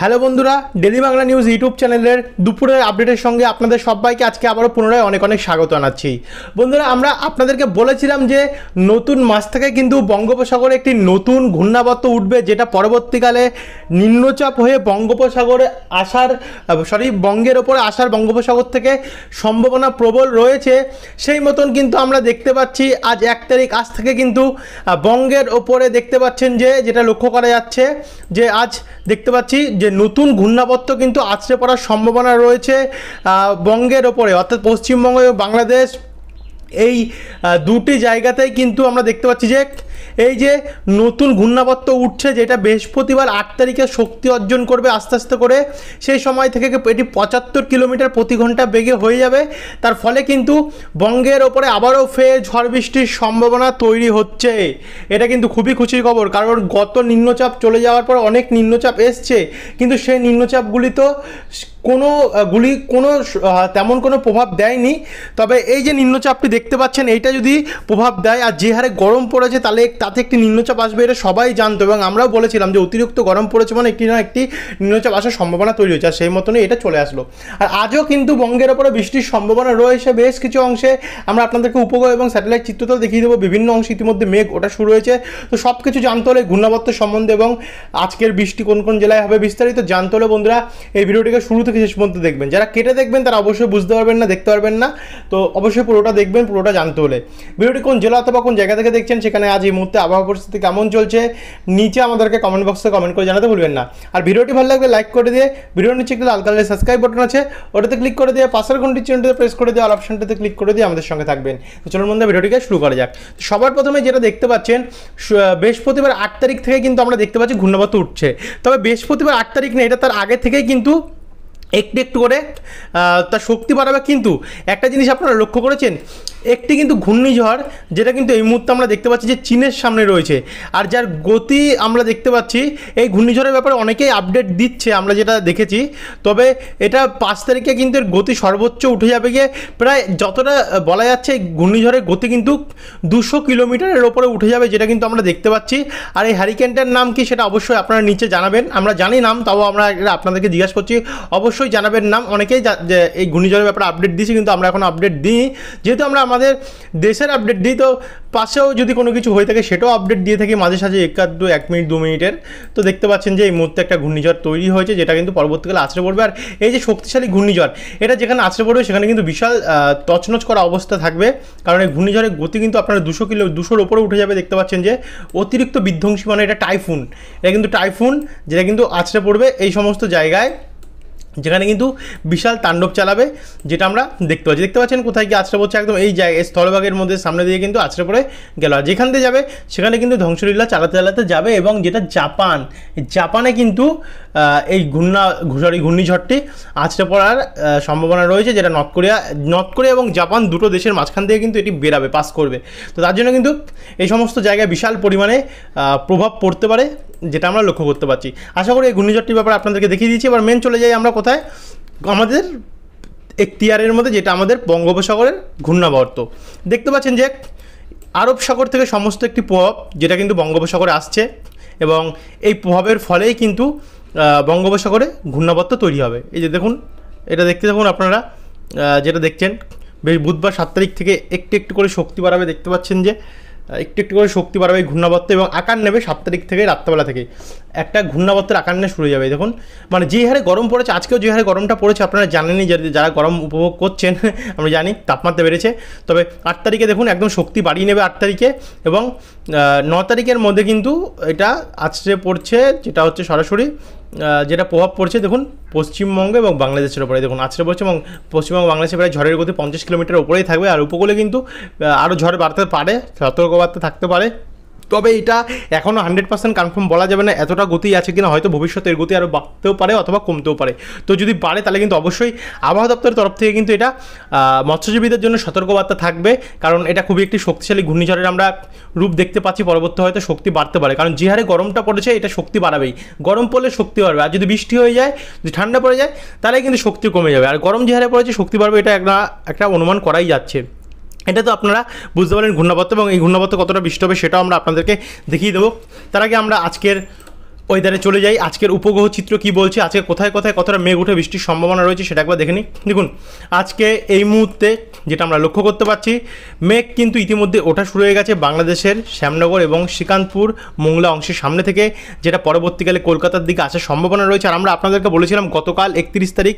hello বন্ধুরা daily Bangla news YouTube চ্যানেলের দুপুরের আপডেটের সঙ্গে আপনাদের সবাইকে আজকে আবারও পুনরায় অনেক অনেক স্বাগত জানাচ্ছি বন্ধুরা আমরা আপনাদেরকে বলেছিলাম যে নতুন মাস থেকে কিন্তু বঙ্গোপসাগরে একটি নতুন ঘূর্ণাবর্ত উঠবে যেটা পরবর্তীকালে নিম্নচাপ হয়ে বঙ্গোপসাগরে আসার সরি বঙ্গের ওপরে আসার বঙ্গোপসাগর থেকে সম্ভাবনা প্রবল রয়েছে সেই মতন কিন্তু আমরা দেখতে পাচ্ছি আজ এক তারিখ আজ থেকে কিন্তু বঙ্গের ওপরে দেখতে পাচ্ছেন যে যেটা লক্ষ্য করা যাচ্ছে যে আজ দেখতে পাচ্ছি যে নতুন ঘূর্ণাবর্ত কিন্তু আছড়ে পড়ার সম্ভাবনা রয়েছে বঙ্গের ওপরে অর্থাৎ পশ্চিমবঙ্গ এবং বাংলাদেশ এই দুটি জায়গাতেই কিন্তু আমরা দেখতে পাচ্ছি যে এই যে নতুন ঘূর্ণাবর্ত উঠছে যেটা বৃহস্পতিবার আট তারিখে শক্তি অর্জন করবে আস্তে আস্তে করে সেই সময় থেকে এটি পঁচাত্তর কিলোমিটার প্রতি ঘন্টা বেগে হয়ে যাবে তার ফলে কিন্তু বঙ্গের ওপরে আবারও ফের ঝড় বৃষ্টির সম্ভাবনা তৈরি হচ্ছে এটা কিন্তু খুবই খুশির খবর কারণ গত নিম্নচাপ চলে যাওয়ার পর অনেক নিম্নচাপ এসছে কিন্তু সেই নিম্নচাপগুলি তো কোনো গুলি কোনো তেমন কোনো প্রভাব দেয়নি তবে এই যে নিম্নচাপটি দেখতে পাচ্ছেন এইটা যদি প্রভাব দেয় আর যে হারে গরম পড়েছে তাহলে তাতে একটি নিম্নচাপ আসবে এটা সবাই জানতো এবং আমরাও বলেছিলাম যে অতিরিক্ত গরম পড়েছে মানে একটি না একটি নিম্নচাপ আসার সম্ভাবনা তৈরি হয়েছে আর সেই মতনই এটা চলে আসলো আর আজও কিন্তু বঙ্গের ওপরে বৃষ্টির সম্ভাবনা রয়েছে বেশ কিছু অংশে আমরা আপনাদেরকে উপগ্রহ এবং স্যাটেলাইট চিত্রটা দেখিয়ে দেবো বিভিন্ন অংশে ইতিমধ্যে মেঘ ওটা শুরু হয়েছে তো সব কিছু জানতে হলে ঘূর্ণাবর্ত সম্বন্ধে এবং আজকের বৃষ্টি কোন কোন জেলায় হবে বিস্তারিত জানতে হলে বন্ধুরা এই ভিডিওটিকে শুরু থেকে শেষ পর্যন্ত দেখবেন যারা কেটে দেখবেন তারা অবশ্যই বুঝতে পারবেন না দেখতে পারবেন না তো অবশ্যই পুরোটা দেখবেন পুরোটা জানতে হলে ভিডিওটি কোন জেলা অথবা কোন জায়গা থেকে দেখছেন সেখানে আজ এই মুহূর্তে আবহাওয়া পরিস্থিতি কেমন চলছে নিচে আমাদেরকে কমেন্ট বক্সে কমেন্ট করে জানাতে ভুলবেন না আর ভিডিওটি ভালো লাগলে লাইক করে দিয়ে ভিডিওর নিচে একটু লাল কালারের সাবস্ক্রাইব বাটন আছে ওটাতে ক্লিক করে দিয়ে পাশের ঘন্টির চিহ্নটাতে প্রেস করে দিয়ে আর অপশনটাতে ক্লিক করে দিয়ে আমাদের সঙ্গে থাকবেন তো চলুন বন্ধু ভিডিওটিকে শুরু করা যাক সবার প্রথমে যেটা দেখতে পাচ্ছেন বৃহস্পতিবার আট তারিখ থেকে কিন্তু আমরা দেখতে পাচ্ছি ঘূর্ণাবর্ত উঠছে তবে বৃহস্পতিবার আট তারিখ না এটা তার আগে থেকেই কিন্তু একটু একটু করে তার শক্তি বাড়াবে কিন্তু একটা জিনিস আপনারা লক্ষ্য করেছেন একটি কিন্তু ঘূর্ণিঝড় যেটা কিন্তু এই মুহূর্তে আমরা দেখতে পাচ্ছি যে চীনের সামনে রয়েছে আর যার গতি আমরা দেখতে পাচ্ছি এই ঘূর্ণিঝড়ের ব্যাপারে অনেকেই আপডেট দিচ্ছে আমরা যেটা দেখেছি তবে এটা পাঁচ তারিখে কিন্তু এর গতি সর্বোচ্চ উঠে যাবে গিয়ে প্রায় যতটা বলা যাচ্ছে এই ঘূর্ণিঝড়ের গতি কিন্তু দুশো কিলোমিটারের ওপরে উঠে যাবে যেটা কিন্তু আমরা দেখতে পাচ্ছি আর এই হ্যারিকেনটার নাম কি সেটা অবশ্যই আপনারা নিচে জানাবেন আমরা জানি নাম তাও আমরা আপনাদেরকে জিজ্ঞাসা করছি অবশ্যই অবশ্যই জানাবেন নাম অনেকেই যে এই ঘূর্ণিঝড়ের ব্যাপারে আপডেট দিয়েছি কিন্তু আমরা এখন আপডেট দিই যেহেতু আমরা আমাদের দেশের আপডেট দিই তো পাশেও যদি কোনো কিছু হয়ে থাকে সেটাও আপডেট দিয়ে থাকি মাঝে সাঝে আধ দু এক মিনিট দু মিনিটের তো দেখতে পাচ্ছেন যে এই মুহূর্তে একটা ঘূর্ণিঝড় তৈরি হয়েছে যেটা কিন্তু পরবর্তীকালে আছড়ে পড়বে আর এই যে শক্তিশালী ঘূর্ণিঝড় এটা যেখানে আছড়ে পড়বে সেখানে কিন্তু বিশাল তছনছ করা অবস্থা থাকবে কারণ এই ঘূর্ণিঝড়ের গতি কিন্তু আপনারা দুশো কিলো দুশোর ওপরে উঠে যাবে দেখতে পাচ্ছেন যে অতিরিক্ত বিধ্বংসী মানে এটা টাইফুন এটা কিন্তু টাইফুন যেটা কিন্তু আছড়ে পড়বে এই সমস্ত জায়গায় যেখানে কিন্তু বিশাল তাণ্ডব চালাবে যেটা আমরা দেখতে পাচ্ছি দেখতে পাচ্ছেন কোথায় কি আছড়ে পড়ছে একদম এই জায়গায় স্থলভাগের মধ্যে সামনে দিয়ে কিন্তু আছড়ে পড়ে গেল আর যেখান দিয়ে যাবে সেখানে কিন্তু ধ্বংসলীলা চালাতে চালাতে যাবে এবং যেটা জাপান জাপানে কিন্তু এই ঘূর্ণা ঘুষারি ঘূর্ণিঝড়টি আছড়ে পড়ার সম্ভাবনা রয়েছে যেটা নর্থ কোরিয়া নর্থ কোরিয়া এবং জাপান দুটো দেশের মাঝখান থেকে কিন্তু এটি বেরাবে পাস করবে তো তার জন্য কিন্তু এই সমস্ত জায়গায় বিশাল পরিমাণে প্রভাব পড়তে পারে যেটা আমরা লক্ষ্য করতে পারছি আশা করি এই ঘূর্ণিঝড়টির ব্যাপারে আপনাদেরকে দেখিয়ে দিয়েছি এবার মেন চলে যাই আমরা কোথায় আমাদের এখতিয়ারের মধ্যে যেটা আমাদের বঙ্গোপসাগরের ঘূর্ণাবর্ত দেখতে পাচ্ছেন যে আরব সাগর থেকে সমস্ত একটি প্রভাব যেটা কিন্তু বঙ্গোপসাগরে আসছে এবং এই প্রভাবের ফলেই কিন্তু বঙ্গোপসাগরে ঘূর্ণাবর্ত তৈরি হবে এই যে দেখুন এটা দেখতে থাকুন আপনারা যেটা দেখছেন বেশ বুধবার সাত তারিখ থেকে একটু একটু করে শক্তি বাড়াবে দেখতে পাচ্ছেন যে একটু একটু করে শক্তি বাড়াবে ঘূর্ণাবর্ত এবং আকার নেবে সাত তারিখ থেকে রাত্রেবেলা থেকে একটা ঘূর্ণাবর্তের আকার নিয়ে শুরু যাবে দেখুন মানে যে হারে গরম পড়েছে আজকেও যে হারে গরমটা পড়েছে আপনারা জানেনই যারা গরম উপভোগ করছেন আমরা জানি তাপমাত্রা বেড়েছে তবে আট তারিখে দেখুন একদম শক্তি বাড়িয়ে নেবে আট তারিখে এবং ন তারিখের মধ্যে কিন্তু এটা আজকে পড়ছে যেটা হচ্ছে সরাসরি যেটা প্রভাব পড়ছে দেখুন পশ্চিমবঙ্গ এবং বাংলাদেশের উপরে দেখুন আছড়ে পড়ছে এবং পশ্চিমবঙ্গ বাংলাদেশে প্রায় ঝড়ের গতি পঞ্চাশ কিলোমিটার উপরেই থাকবে আর উপকূলে কিন্তু আরও ঝড় বাড়তে পারে সতর্কবার্তা থাকতে পারে তবে এটা এখনও হান্ড্রেড পার্সেন্ট কনফার্ম বলা যাবে না এতটা গতি আছে কিনা হয়তো ভবিষ্যতে এর গতি আরও বাড়তেও পারে অথবা কমতেও পারে তো যদি বাড়ে তাহলে কিন্তু অবশ্যই আবহাওয়া দপ্তরের তরফ থেকে কিন্তু এটা মৎস্যজীবীদের জন্য সতর্কবার্তা থাকবে কারণ এটা খুবই একটি শক্তিশালী ঘূর্ণিঝড়ের আমরা রূপ দেখতে পাচ্ছি পরবর্তী হয়তো শক্তি বাড়তে পারে কারণ যে হারে গরমটা পড়েছে এটা শক্তি বাড়াবেই গরম পড়লে শক্তি বাড়বে আর যদি বৃষ্টি হয়ে যায় যদি ঠান্ডা পড়ে যায় তাহলে কিন্তু শক্তি কমে যাবে আর গরম যে হারে পড়েছে শক্তি বাড়বে এটা একটা একটা অনুমান করাই যাচ্ছে এটা তো আপনারা বুঝতে পারেন ঘূর্ণাবত্ত এবং এই ঘূর্ণাবত্ত কতটা বৃষ্টি হবে সেটাও আমরা আপনাদেরকে দেখিয়ে দেবো তার আগে আমরা আজকের ওয়েদারে চলে যাই আজকের উপগ্রহ চিত্র কি বলছে আজকে কোথায় কোথায় কতটা মেঘ উঠে বৃষ্টির সম্ভাবনা রয়েছে সেটা একবার দেখে নিই দেখুন আজকে এই মুহূর্তে যেটা আমরা লক্ষ্য করতে পারছি মেঘ কিন্তু ইতিমধ্যে ওঠা শুরু হয়ে গেছে বাংলাদেশের শ্যামনগর এবং শ্রীকান্তপুর মোংলা অংশের সামনে থেকে যেটা পরবর্তীকালে কলকাতার দিকে আসার সম্ভাবনা রয়েছে আর আমরা আপনাদেরকে বলেছিলাম গতকাল একত্রিশ তারিখ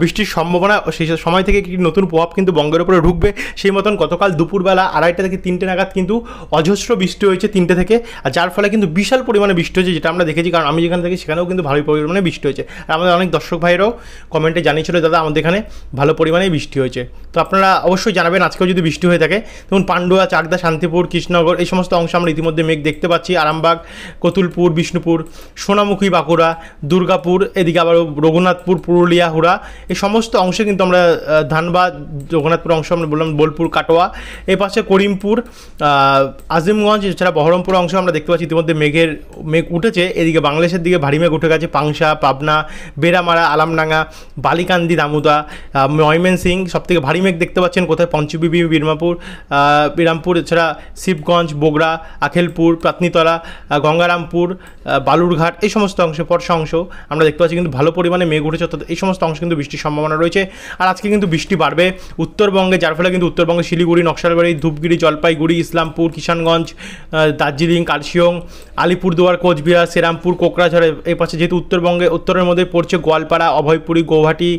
বৃষ্টির সম্ভাবনা সেই সময় থেকে একটি নতুন প্রভাব কিন্তু বঙ্গের উপরে ঢুকবে সেই মতন গতকাল দুপুরবেলা আড়াইটা থেকে তিনটে নাগাদ কিন্তু অজস্র বৃষ্টি হয়েছে তিনটে থেকে আর যার ফলে কিন্তু বিশাল পরিমাণে বৃষ্টি হয়েছে যেটা আমরা দেখেছি কারণ আমি যেখানে থাকি সেখানেও কিন্তু ভালোই পরিমাণে বৃষ্টি হয়েছে আর আমাদের অনেক দর্শক ভাইয়েরও কমেন্টে জানিয়েছিল দাদা আমাদের এখানে ভালো পরিমাণে বৃষ্টি হয়েছে তো আপনারা অবশ্যই জানাবেন আজকেও যদি বৃষ্টি হয়ে থাকে যেমন পাণ্ডুয়া চাকদা শান্তিপুর কৃষ্ণনগর এই সমস্ত অংশ আমরা ইতিমধ্যে মেঘ দেখতে পাচ্ছি আরামবাগ কতুলপুর বিষ্ণুপুর সোনামুখী বাঁকুড়া দুর্গাপুর এদিকে আবার রঘুনাথপুর পুরুলিয়া হুড়া এই সমস্ত অংশে কিন্তু আমরা ধানবাদ রঘুনাথপুর অংশ আমরা বললাম বোলপুর কাটোয়া এ পাশে করিমপুর আজিমগঞ্জ এছাড়া বহরমপুর অংশ আমরা দেখতে পাচ্ছি ইতিমধ্যে মেঘের মেঘ উঠেছে এদিকে বাংলাদেশের দিকে ভারী মেঘ উঠে গেছে পাংশা পাবনা বেড়ামারা আলামডাঙ্গা বালিকান্দি দামুদা সব সবথেকে ভারী মেঘ দেখতে পাচ্ছেন কোথায় পঞ্চবিবি বিরমাপুর বিরামপুর এছাড়া শিবগঞ্জ বগরা আখেলপুর প্রাতনিতলা গঙ্গারামপুর বালুরঘাট এই সমস্ত অংশ পরশা অংশ আমরা দেখতে পাচ্ছি কিন্তু ভালো পরিমাণে মেঘ উঠেছে অর্থাৎ এই সমস্ত অংশ কিন্তু বৃষ্টির সম্ভাবনা রয়েছে আর আজকে কিন্তু বৃষ্টি বাড়বে উত্তরবঙ্গে যার ফলে কিন্তু উত্তরবঙ্গে শিলিগুড়ি নকশালবাড়ি ধূপগিরি জলপাইগুড়ি ইসলামপুর কিষানগঞ্জ দার্জিলিং কার্শিয়ং আলিপুরদুয়ার কোচবিহার শ্রীরামপুর মেদিনীপুর কোকরাঝাড় এই পাশে যেহেতু উত্তরবঙ্গে উত্তরের মধ্যে পড়ছে গোয়ালপাড়া অভয়পুরী গৌহাটি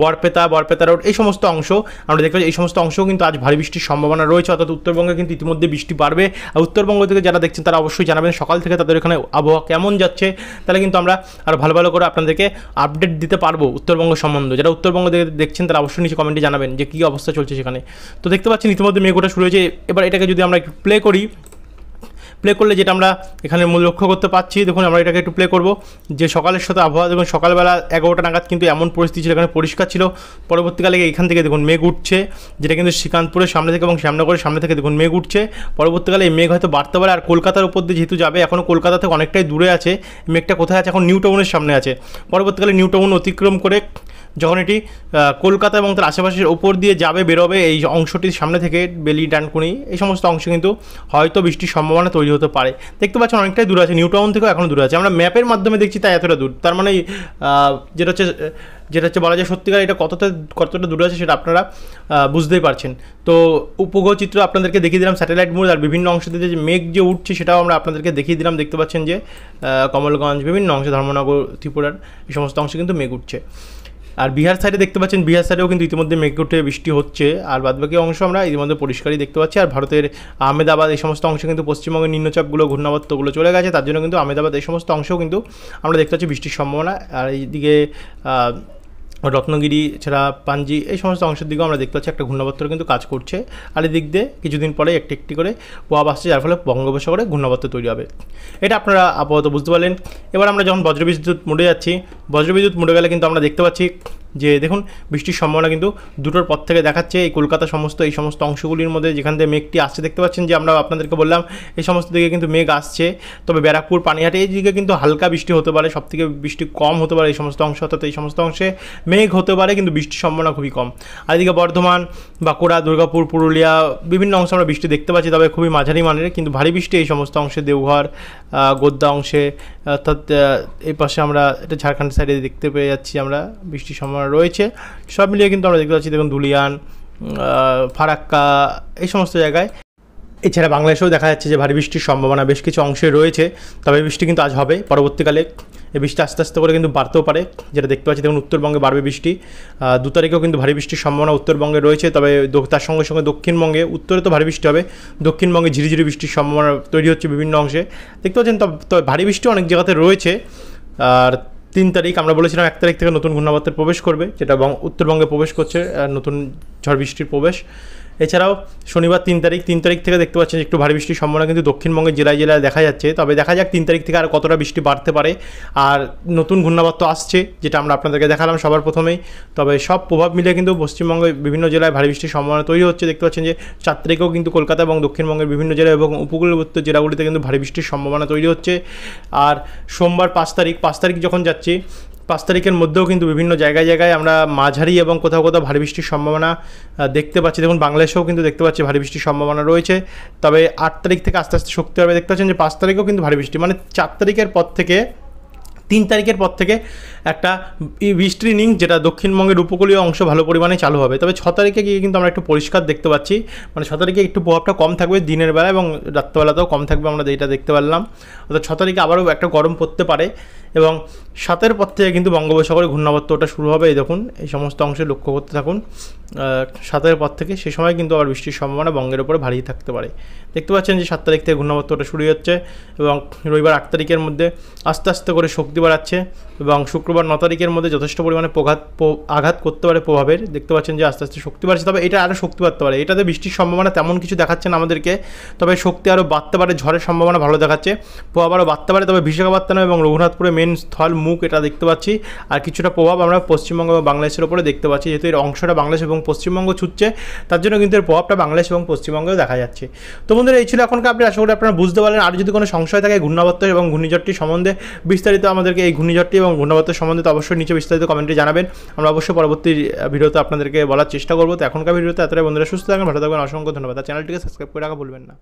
বরপেতা বরপেতা রোড এই সমস্ত অংশ আমরা দেখতে পাচ্ছি এই সমস্ত অংশ কিন্তু আজ ভারী বৃষ্টির সম্ভাবনা রয়েছে অর্থাৎ উত্তরবঙ্গে কিন্তু ইতিমধ্যে বৃষ্টি বাড়বে আর উত্তরবঙ্গ থেকে যারা দেখছেন তারা অবশ্যই জানাবেন সকাল থেকে তাদের এখানে আবহাওয়া কেমন যাচ্ছে তাহলে কিন্তু আমরা আরও ভালো ভালো করে আপনাদেরকে আপডেট দিতে পারবো উত্তরবঙ্গ সম্বন্ধে যারা উত্তরবঙ্গ থেকে দেখছেন তারা অবশ্যই নিচে কমেন্টে জানাবেন যে কী অবস্থা চলছে সেখানে তো দেখতে পাচ্ছেন ইতিমধ্যে মেঘটা শুরু হয়েছে এবার এটাকে যদি আমরা প্লে করি প্লে করলে যেটা আমরা এখানে লক্ষ্য করতে পারছি দেখুন আমরা এটাকে একটু প্লে করব যে সকালের সাথে আবহাওয়া দেখুন সকালবেলা এগারোটা নাগাদ কিন্তু এমন পরিস্থিতি ছিল এখানে পরিষ্কার ছিল পরবর্তীকালে এখান থেকে দেখুন মেঘ উঠছে যেটা কিন্তু শ্রীকান্তপুরের সামনে থেকে এবং শ্যামনগরের সামনে থেকে দেখুন মেঘ উঠছে পরবর্তীকালে এই মেঘ হয়তো বাড়তে পারে আর কলকাতার উপর দিয়ে যেহেতু যাবে এখনও কলকাতা থেকে অনেকটাই দূরে আছে মেঘটা কোথায় আছে এখন নিউ টাউনের সামনে আছে পরবর্তীকালে নিউ টাউন অতিক্রম করে যখন এটি কলকাতা এবং তার আশেপাশের ওপর দিয়ে যাবে বেরোবে এই অংশটির সামনে থেকে বেলি ডানকুনি এই সমস্ত অংশ কিন্তু হয়তো বৃষ্টির সম্ভাবনা তৈরি হতে পারে দেখতে পাচ্ছেন অনেকটাই দূর আছে নিউ টাউন থেকেও এখনও দূর আছে আমরা ম্যাপের মাধ্যমে দেখছি তাই এতটা দূর তার মানে যেটা হচ্ছে যেটা হচ্ছে বলা যায় সত্যিকার এটা কতটা কতটা দূরে আছে সেটা আপনারা বুঝতেই পারছেন তো উপগ্রহ চিত্র আপনাদেরকে দেখিয়ে দিলাম স্যাটেলাইট মোড আর বিভিন্ন অংশ থেকে যে মেঘ যে উঠছে সেটাও আমরা আপনাদেরকে দেখিয়ে দিলাম দেখতে পাচ্ছেন যে কমলগঞ্জ বিভিন্ন অংশে ধর্মনগর ত্রিপুরার এই সমস্ত অংশে কিন্তু মেঘ উঠছে আর বিহার সাইডে দেখতে পাচ্ছেন বিহার সাইডেও কিন্তু ইতিমধ্যে মেঘুটে বৃষ্টি হচ্ছে আর বাদবাকি অংশ আমরা ইতিমধ্যে পরিষ্কারই দেখতে পাচ্ছি আর ভারতের আহমেদাবাদ এই সমস্ত অংশে কিন্তু পশ্চিমবঙ্গের নিম্নচাপগুলো ঘূর্ণাবত্তগুলো চলে গেছে তার জন্য কিন্তু আহমেদাবাদ এই সমস্ত অংশেও কিন্তু আমরা দেখতে পাচ্ছি বৃষ্টির সম্ভাবনা আর এইদিকে রত্নগিরি ছাড়া পাঞ্জি এই সমস্ত অংশের দিকেও আমরা দেখতে পাচ্ছি একটা ঘূর্ণাবর্ত কিন্তু কাজ করছে আর এদিক দিয়ে কিছুদিন পরে একটি একটি করে ওয়াব আসছে যার ফলে বঙ্গোপসাগরে ঘূর্ণাবর্ত তৈরি হবে এটা আপনারা আপাতত বুঝতে পারলেন এবার আমরা যখন বজ্রবিদ্যুৎ মুড়ে যাচ্ছি বজ্রবিদ্যুৎ মুড়ে গেলে কিন্তু আমরা দেখতে পাচ্ছি যে দেখুন বৃষ্টির সম্ভাবনা কিন্তু দুটোর পর থেকে দেখাচ্ছে এই কলকাতা সমস্ত এই সমস্ত অংশগুলির মধ্যে যেখান থেকে মেঘটি আসছে দেখতে পাচ্ছেন যে আমরা আপনাদেরকে বললাম এই সমস্ত দিকে কিন্তু মেঘ আসছে তবে ব্যারাকপুর পানিহাটি এই দিকে কিন্তু হালকা বৃষ্টি হতে পারে সব থেকে বৃষ্টি কম হতে পারে এই সমস্ত অংশ অর্থাৎ এই সমস্ত অংশে মেঘ হতে পারে কিন্তু বৃষ্টির সম্ভাবনা খুবই কম আর এদিকে বর্ধমান বাঁকুড়া দুর্গাপুর পুরুলিয়া বিভিন্ন অংশে আমরা বৃষ্টি দেখতে পাচ্ছি তবে খুবই মাঝারি মানের কিন্তু ভারী বৃষ্টি এই সমস্ত অংশে দেওঘর গোদ্দা অংশে অর্থাৎ এই পাশে আমরা এটা ঝাড়খণ্ড সাইডে দেখতে পেয়ে যাচ্ছি আমরা বৃষ্টির সম্ভাবনা রয়েছে সব মিলিয়ে কিন্তু আমরা দেখতে পাচ্ছি দেখুন ধুলিয়ান ফারাক্কা এই সমস্ত জায়গায় এছাড়া বাংলাদেশেও দেখা যাচ্ছে যে ভারী বৃষ্টির সম্ভাবনা বেশ কিছু অংশে রয়েছে তবে বৃষ্টি কিন্তু আজ হবে পরবর্তীকালে এই বৃষ্টি আস্তে আস্তে করে কিন্তু বাড়তেও পারে যেটা দেখতে পাচ্ছি দেখুন উত্তরবঙ্গে বাড়বে বৃষ্টি দু তারিখেও কিন্তু ভারী বৃষ্টির সম্ভাবনা উত্তরবঙ্গে রয়েছে তবে তার সঙ্গে সঙ্গে দক্ষিণবঙ্গে উত্তরে তো ভারী বৃষ্টি হবে দক্ষিণবঙ্গে ঝিরিঝিরি বৃষ্টির সম্ভাবনা তৈরি হচ্ছে বিভিন্ন অংশে দেখতে পাচ্ছেন তবে ভারী বৃষ্টি অনেক জায়গাতে রয়েছে আর তিন তারিখ আমরা বলেছিলাম এক তারিখ থেকে নতুন ঘূর্ণাবর্তের প্রবেশ করবে যেটা উত্তরবঙ্গে প্রবেশ করছে নতুন ঝড় বৃষ্টির প্রবেশ এছাড়াও শনিবার তিন তারিখ তিন তারিখ থেকে দেখতে পাচ্ছেন একটু ভারী বৃষ্টির সম্ভাবনা কিন্তু দক্ষিণবঙ্গের জেলায় জেলায় দেখা যাচ্ছে তবে দেখা যাক তিন তারিখ থেকে আর কতটা বৃষ্টি বাড়তে পারে আর নতুন ঘূর্ণাবর্ত আসছে যেটা আমরা আপনাদেরকে দেখালাম সবার প্রথমেই তবে সব প্রভাব মিলে কিন্তু পশ্চিমবঙ্গের বিভিন্ন জেলায় ভারী বৃষ্টির সম্ভাবনা তৈরি হচ্ছে দেখতে পাচ্ছেন যে চার তারিখেও কিন্তু কলকাতা এবং দক্ষিণবঙ্গের বিভিন্ন জেলা এবং উপকূলবর্তী জেলাগুলিতে কিন্তু ভারী বৃষ্টির সম্ভাবনা তৈরি হচ্ছে আর সোমবার পাঁচ তারিখ পাঁচ তারিখ যখন যাচ্ছি পাঁচ তারিখের মধ্যেও কিন্তু বিভিন্ন জায়গায় জায়গায় আমরা মাঝারি এবং কোথাও কোথাও ভারী বৃষ্টির সম্ভাবনা দেখতে পাচ্ছি দেখুন বাংলাদেশেও কিন্তু দেখতে পাচ্ছি ভারী বৃষ্টির সম্ভাবনা রয়েছে তবে আট তারিখ থেকে আস্তে আস্তে শক্তি হবে দেখতে পাচ্ছেন যে পাঁচ তারিখেও কিন্তু ভারী বৃষ্টি মানে চার তারিখের পর থেকে তিন তারিখের পর থেকে একটা ইস্ট্রিনিং যেটা দক্ষিণবঙ্গের উপকূলীয় অংশ ভালো পরিমাণে চালু হবে তবে ছ তারিখে গিয়ে কিন্তু আমরা একটু পরিষ্কার দেখতে পাচ্ছি মানে ছ তারিখে একটু প্রভাবটা কম থাকবে দিনের বেলা এবং রাত্রেবেলাতেও কম থাকবে আমরা এইটা দেখতে পারলাম অর্থাৎ ছ তারিখে আবারও একটা গরম পড়তে পারে এবং সাতের পর থেকে কিন্তু বঙ্গোপসাগরে ঘূর্ণাবর্তটা শুরু হবে এই দেখুন এই সমস্ত অংশে লক্ষ্য করতে থাকুন সাতের পর থেকে সে সময় কিন্তু আবার বৃষ্টির সম্ভাবনা বঙ্গের ওপরে ভারী থাকতে পারে দেখতে পাচ্ছেন যে সাত তারিখ থেকে ঘূর্ণাবর্তটা শুরু হচ্ছে এবং রবিবার আট তারিখের মধ্যে আস্তে আস্তে করে শক্তি বাড়াচ্ছে এবং শুক্রবার বা ন তারিখের মধ্যে যথেষ্ট পরিমাণে প্রঘাত আঘাত করতে পারে প্রভাবের দেখতে পাচ্ছেন যে আস্তে আস্তে শক্তি বাড়ছে তবে এটা আরও শক্তি বাড়তে পারে এটাতে বৃষ্টির সম্ভাবনা তেমন কিছু দেখাচ্ছে না আমাদেরকে তবে শক্তি আরও বাড়তে পারে ঝড়ের সম্ভাবনা ভালো দেখাচ্ছে প্রভাব আরও বাড়তে পারে তবে বিশাখাপত্তনম এবং রঘুনাথপুরে মেন স্থল মুখ এটা দেখতে পাচ্ছি আর কিছুটা প্রভাব আমরা পশ্চিমবঙ্গ এবং বাংলাদেশের ওপরে দেখতে পাচ্ছি যেহেতু এর অংশটা বাংলাদেশ এবং পশ্চিমবঙ্গ ছুটছে তার জন্য কিন্তু এর প্রভাবটা বাংলাদেশ এবং পশ্চিমবঙ্গেও দেখা যাচ্ছে তো বন্ধুরা এই ছিল এখনকার আপনি আশা করি আপনারা বুঝতে পারেন আর যদি কোনো সংশয় থাকে ঘূর্ণাবত্ত এবং ঘূর্ণিঝড়টি সম্বন্ধে বিস্তারিত আমাদেরকে এই ঘূর্ণিঝড়টি এবং ঘূর্ণাবত্ত সম্বন্ধে তো অবশ্যই নিচে বিস্তারিত কমেন্টে জানাবেন আমরা অবশ্যই পরবর্তী ভিডিওতে আপনাদেরকে বলার চেষ্টা করবো তো এখনকার ভিডিওতে এতটাই বন্ধুরা সুস্থ থাকবেন ভালো থাকবেন অসংখ্য ধন্যবাদ চ্যানেলটিকে সাবস্ক্রাইব করে রাখা ভুলবেন না